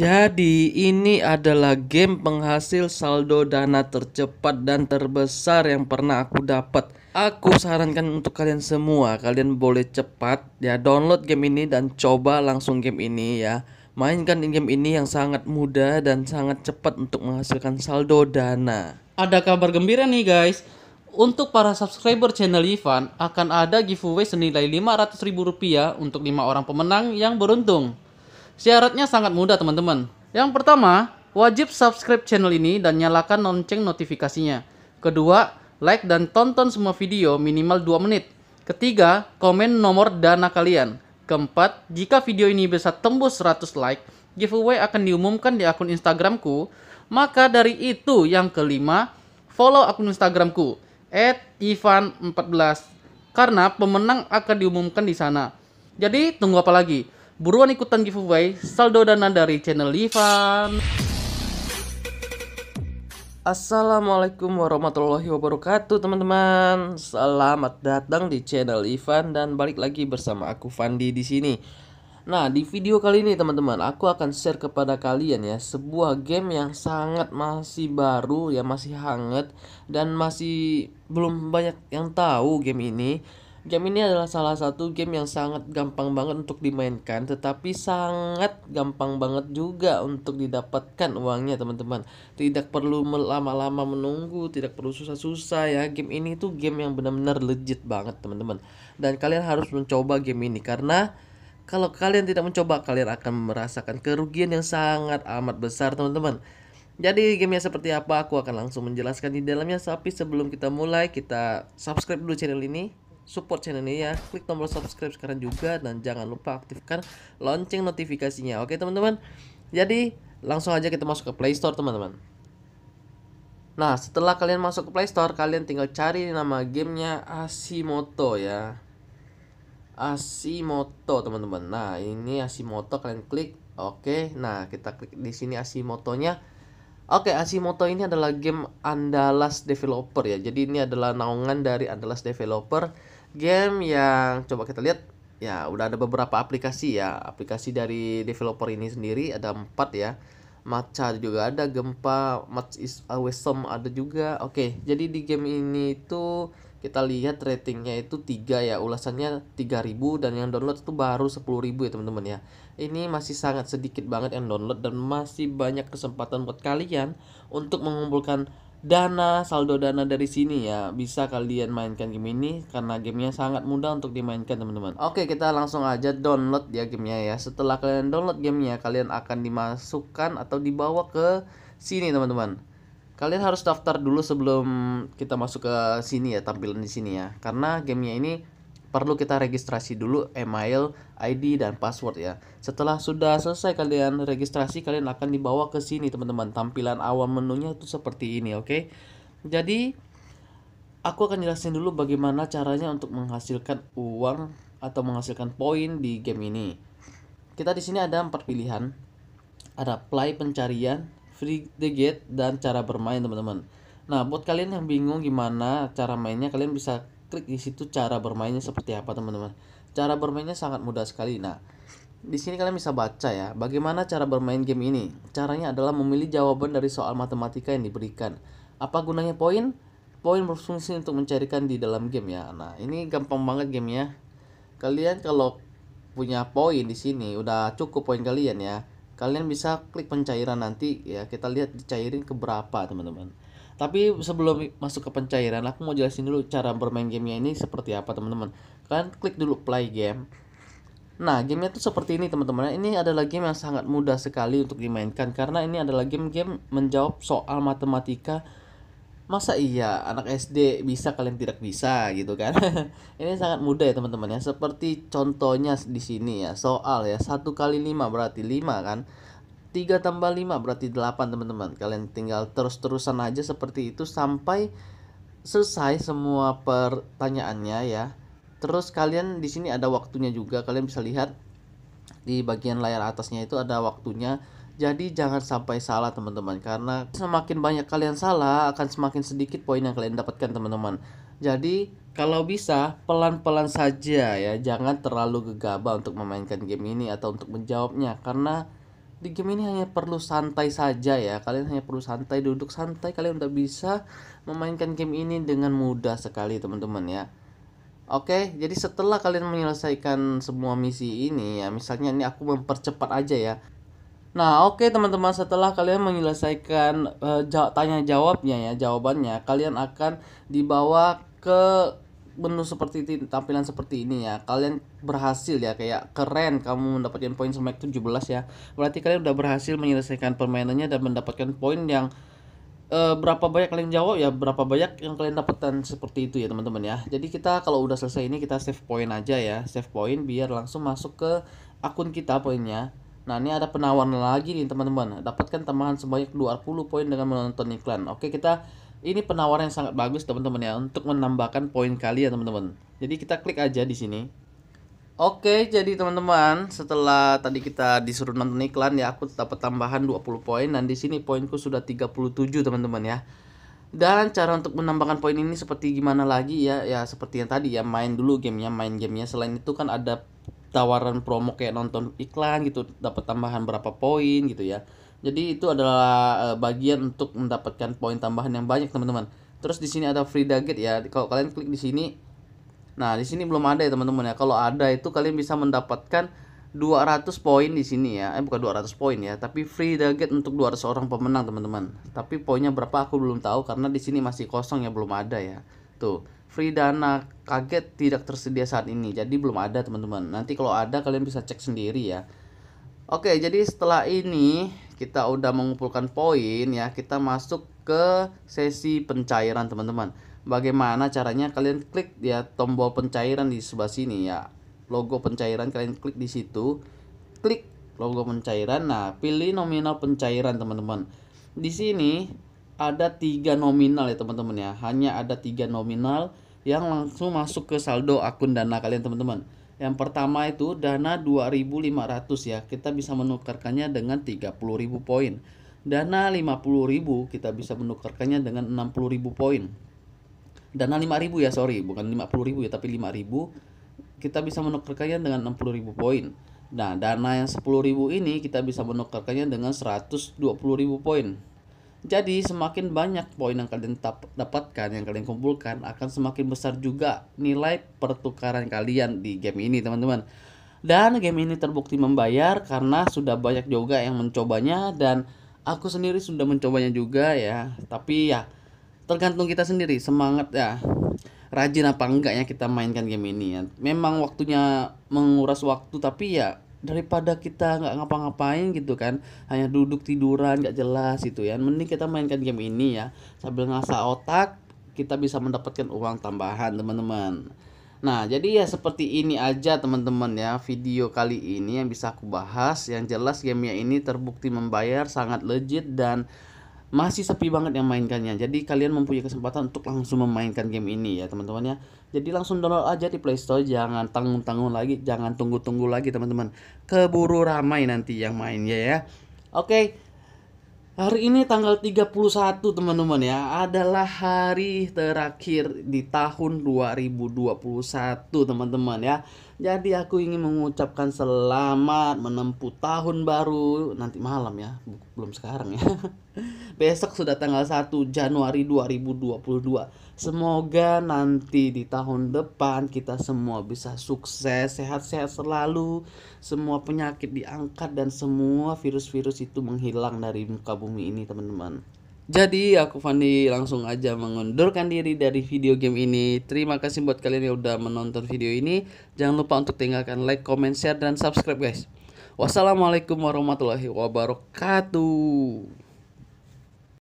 Jadi ini adalah game penghasil saldo dana tercepat dan terbesar yang pernah aku dapat. Aku sarankan untuk kalian semua, kalian boleh cepat ya download game ini dan coba langsung game ini ya. Mainkan game ini yang sangat mudah dan sangat cepat untuk menghasilkan saldo dana. Ada kabar gembira nih guys. Untuk para subscriber channel Ivan akan ada giveaway senilai 500.000 rupiah untuk 5 orang pemenang yang beruntung. Syaratnya sangat mudah teman-teman. Yang pertama, wajib subscribe channel ini dan nyalakan lonceng notifikasinya. Kedua, like dan tonton semua video minimal 2 menit. Ketiga, komen nomor dana kalian. Keempat, jika video ini bisa tembus 100 like, giveaway akan diumumkan di akun Instagramku. Maka dari itu, yang kelima, follow akun Instagramku at @ivan14 karena pemenang akan diumumkan di sana. Jadi, tunggu apa lagi? Buruan ikutan giveaway saldo dana dari channel Ivan. Assalamualaikum warahmatullahi wabarakatuh teman-teman. Selamat datang di channel Ivan dan balik lagi bersama aku Fandi di sini. Nah, di video kali ini teman-teman, aku akan share kepada kalian ya sebuah game yang sangat masih baru ya, masih hangat dan masih belum banyak yang tahu game ini. Game ini adalah salah satu game yang sangat gampang banget untuk dimainkan tetapi sangat gampang banget juga untuk didapatkan uangnya teman-teman. Tidak perlu lama-lama menunggu, tidak perlu susah-susah ya. Game ini tuh game yang benar-benar legit banget teman-teman. Dan kalian harus mencoba game ini karena kalau kalian tidak mencoba kalian akan merasakan kerugian yang sangat amat besar teman-teman. Jadi gamenya seperti apa aku akan langsung menjelaskan di dalamnya Tapi sebelum kita mulai kita subscribe dulu channel ini support channel ini ya klik tombol subscribe sekarang juga dan jangan lupa aktifkan lonceng notifikasinya oke teman-teman jadi langsung aja kita masuk ke Play Store teman-teman nah setelah kalian masuk ke Play Store kalian tinggal cari nama gamenya Asimoto ya Asimoto teman-teman nah ini Asimoto kalian klik oke nah kita klik di sini Asimotonya Oke, Asimoto ini adalah game Andalas Developer ya. Jadi ini adalah naungan dari Andalas Developer game yang coba kita lihat ya udah ada beberapa aplikasi ya aplikasi dari developer ini sendiri ada empat ya Matcha juga ada gempa Match is awesome ada juga oke okay, jadi di game ini itu kita lihat ratingnya itu tiga ya ulasannya 3000 dan yang download itu baru 10.000 ya teman-teman ya ini masih sangat sedikit banget yang download dan masih banyak kesempatan buat kalian untuk mengumpulkan dana saldo dana dari sini ya bisa kalian mainkan game ini karena gamenya sangat mudah untuk dimainkan teman-teman oke kita langsung aja download ya gamenya ya setelah kalian download gamenya kalian akan dimasukkan atau dibawa ke sini teman-teman kalian harus daftar dulu sebelum kita masuk ke sini ya tampilan di sini ya karena gamenya ini perlu kita registrasi dulu email, ID, dan password ya. Setelah sudah selesai kalian registrasi, kalian akan dibawa ke sini teman-teman. Tampilan awal menunya itu seperti ini, oke? Okay? Jadi, aku akan jelasin dulu bagaimana caranya untuk menghasilkan uang atau menghasilkan poin di game ini. Kita di sini ada empat pilihan. Ada play pencarian, free the gate, dan cara bermain teman-teman. Nah, buat kalian yang bingung gimana cara mainnya, kalian bisa klik di situ cara bermainnya seperti apa teman-teman. Cara bermainnya sangat mudah sekali. Nah, di sini kalian bisa baca ya, bagaimana cara bermain game ini. Caranya adalah memilih jawaban dari soal matematika yang diberikan. Apa gunanya poin? Poin berfungsi untuk mencarikan di dalam game ya. Nah, ini gampang banget game ya Kalian kalau punya poin di sini, udah cukup poin kalian ya. Kalian bisa klik pencairan nanti ya, kita lihat dicairin ke berapa teman-teman. Tapi sebelum masuk ke pencairan, aku mau jelasin dulu cara bermain gamenya ini seperti apa teman-teman. Kalian klik dulu play game. Nah, gamenya tuh seperti ini teman-teman. Ini adalah game yang sangat mudah sekali untuk dimainkan karena ini adalah game-game menjawab soal matematika. Masa iya anak SD bisa kalian tidak bisa gitu kan? ini sangat mudah ya teman-teman ya. Seperti contohnya di sini ya, soal ya. satu kali lima berarti lima kan. 3 tambah 5 berarti 8 teman-teman Kalian tinggal terus-terusan aja seperti itu sampai selesai semua pertanyaannya ya Terus kalian di sini ada waktunya juga Kalian bisa lihat di bagian layar atasnya itu ada waktunya Jadi jangan sampai salah teman-teman Karena semakin banyak kalian salah akan semakin sedikit poin yang kalian dapatkan teman-teman Jadi kalau bisa pelan-pelan saja ya Jangan terlalu gegabah untuk memainkan game ini atau untuk menjawabnya Karena di game ini hanya perlu santai saja ya kalian hanya perlu santai duduk santai kalian udah bisa memainkan game ini dengan mudah sekali teman-teman ya Oke, jadi setelah kalian menyelesaikan semua misi ini ya, misalnya ini aku mempercepat aja ya. Nah, oke teman-teman, setelah kalian menyelesaikan uh, eh, tanya jawabnya ya, jawabannya, kalian akan dibawa ke menu seperti ini, tampilan seperti ini ya, kalian berhasil ya kayak keren kamu mendapatkan poin sebanyak 17 ya. Berarti kalian udah berhasil menyelesaikan permainannya dan mendapatkan poin yang e, berapa banyak kalian jawab ya, berapa banyak yang kalian dapatkan seperti itu ya teman-teman ya. Jadi kita kalau udah selesai ini kita save poin aja ya, save poin biar langsung masuk ke akun kita poinnya. Nah ini ada penawaran lagi nih teman-teman Dapatkan tambahan sebanyak 20 poin dengan menonton iklan Oke kita ini penawaran yang sangat bagus teman-teman ya untuk menambahkan poin kalian ya, teman-teman. Jadi kita klik aja di sini. Oke, jadi teman-teman, setelah tadi kita disuruh nonton iklan ya, aku dapat tambahan 20 poin dan di sini poinku sudah 37 teman-teman ya. Dan cara untuk menambahkan poin ini seperti gimana lagi ya? Ya seperti yang tadi ya, main dulu gamenya, main gamenya. Selain itu kan ada tawaran promo kayak nonton iklan gitu, dapat tambahan berapa poin gitu ya. Jadi itu adalah eh, bagian untuk mendapatkan poin tambahan yang banyak teman-teman. Terus di sini ada free nugget ya. Kalau kalian klik di sini, nah di sini belum ada ya teman-teman ya. Kalau ada itu kalian bisa mendapatkan 200 poin di sini ya. Eh bukan 200 poin ya, tapi free nugget untuk 200 orang pemenang teman-teman. Tapi poinnya berapa aku belum tahu karena di sini masih kosong ya belum ada ya. Tuh, free dana kaget tidak tersedia saat ini. Jadi belum ada teman-teman. Nanti kalau ada kalian bisa cek sendiri ya. Oke, jadi setelah ini kita udah mengumpulkan poin ya, kita masuk ke sesi pencairan teman-teman. Bagaimana caranya? Kalian klik ya tombol pencairan di sebelah sini ya. Logo pencairan kalian klik di situ. Klik logo pencairan. Nah, pilih nominal pencairan teman-teman. Di sini ada tiga nominal ya teman-teman ya. Hanya ada tiga nominal yang langsung masuk ke saldo akun dana kalian teman-teman yang pertama itu dana 2.500 ya. Kita bisa menukarkannya dengan 30.000 poin. Dana 50.000 kita bisa menukarkannya dengan 60.000 poin. Dana 5.000 ya, sorry, bukan 50.000 ya, tapi 5.000 kita bisa menukarkannya dengan 60.000 poin. Nah, dana yang 10.000 ini kita bisa menukarkannya dengan 120.000 poin. Jadi semakin banyak poin yang kalian dapatkan, yang kalian kumpulkan akan semakin besar juga nilai pertukaran kalian di game ini teman-teman. Dan game ini terbukti membayar karena sudah banyak juga yang mencobanya dan aku sendiri sudah mencobanya juga ya. Tapi ya tergantung kita sendiri semangat ya rajin apa enggaknya kita mainkan game ini ya. Memang waktunya menguras waktu tapi ya daripada kita nggak ngapa-ngapain gitu kan hanya duduk tiduran nggak jelas gitu ya mending kita mainkan game ini ya sambil ngasah otak kita bisa mendapatkan uang tambahan teman-teman nah jadi ya seperti ini aja teman-teman ya video kali ini yang bisa aku bahas yang jelas gamenya ini terbukti membayar sangat legit dan masih sepi banget yang mainkannya. Jadi kalian mempunyai kesempatan untuk langsung memainkan game ini ya teman-teman ya. Jadi langsung download aja di Play Store, jangan tanggung-tanggung lagi, jangan tunggu-tunggu lagi teman-teman. Keburu ramai nanti yang mainnya ya. Oke. Hari ini tanggal 31 teman-teman ya adalah hari terakhir di tahun 2021 teman-teman ya. Jadi aku ingin mengucapkan selamat menempuh tahun baru nanti malam ya, belum sekarang ya. Besok sudah tanggal 1 Januari 2022. Semoga nanti di tahun depan kita semua bisa sukses, sehat-sehat selalu, semua penyakit diangkat dan semua virus-virus itu menghilang dari muka bumi ini, teman-teman. Jadi aku Fandi langsung aja mengundurkan diri dari video game ini. Terima kasih buat kalian yang udah menonton video ini. Jangan lupa untuk tinggalkan like, comment, share, dan subscribe guys. Wassalamualaikum warahmatullahi wabarakatuh.